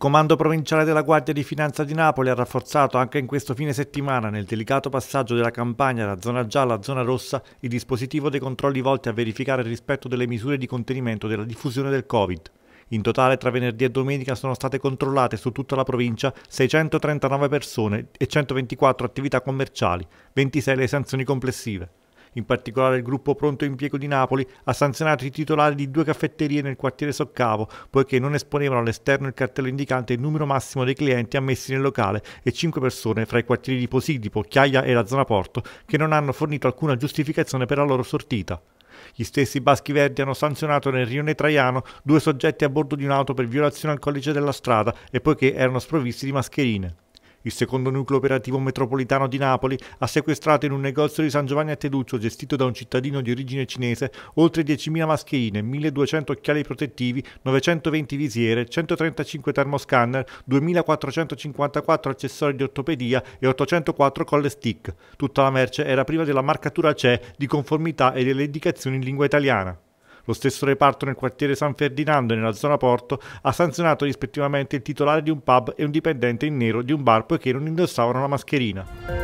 Comando provinciale della Guardia di Finanza di Napoli ha rafforzato anche in questo fine settimana, nel delicato passaggio della campagna da zona gialla a zona rossa, il dispositivo dei controlli volti a verificare il rispetto delle misure di contenimento della diffusione del Covid. In totale tra venerdì e domenica sono state controllate su tutta la provincia 639 persone e 124 attività commerciali, 26 le sanzioni complessive. In particolare il gruppo Pronto Impiego di Napoli ha sanzionato i titolari di due caffetterie nel quartiere Soccavo, poiché non esponevano all'esterno il cartello indicante il numero massimo dei clienti ammessi nel locale e cinque persone fra i quartieri di Posidipo, Chiaia e la zona Porto, che non hanno fornito alcuna giustificazione per la loro sortita. Gli stessi Baschi Verdi hanno sanzionato nel rione Traiano due soggetti a bordo di un'auto per violazione al codice della strada e poiché erano sprovvisti di mascherine. Il secondo nucleo operativo metropolitano di Napoli ha sequestrato in un negozio di San Giovanni a Teduccio, gestito da un cittadino di origine cinese, oltre 10.000 mascherine, 1.200 occhiali protettivi, 920 visiere, 135 termoscanner, 2.454 accessori di ortopedia e 804 colle stick. Tutta la merce era priva della marcatura CE di conformità e delle indicazioni in lingua italiana. Lo stesso reparto nel quartiere San Ferdinando e nella zona Porto ha sanzionato rispettivamente il titolare di un pub e un dipendente in nero di un bar poiché non indossavano la mascherina.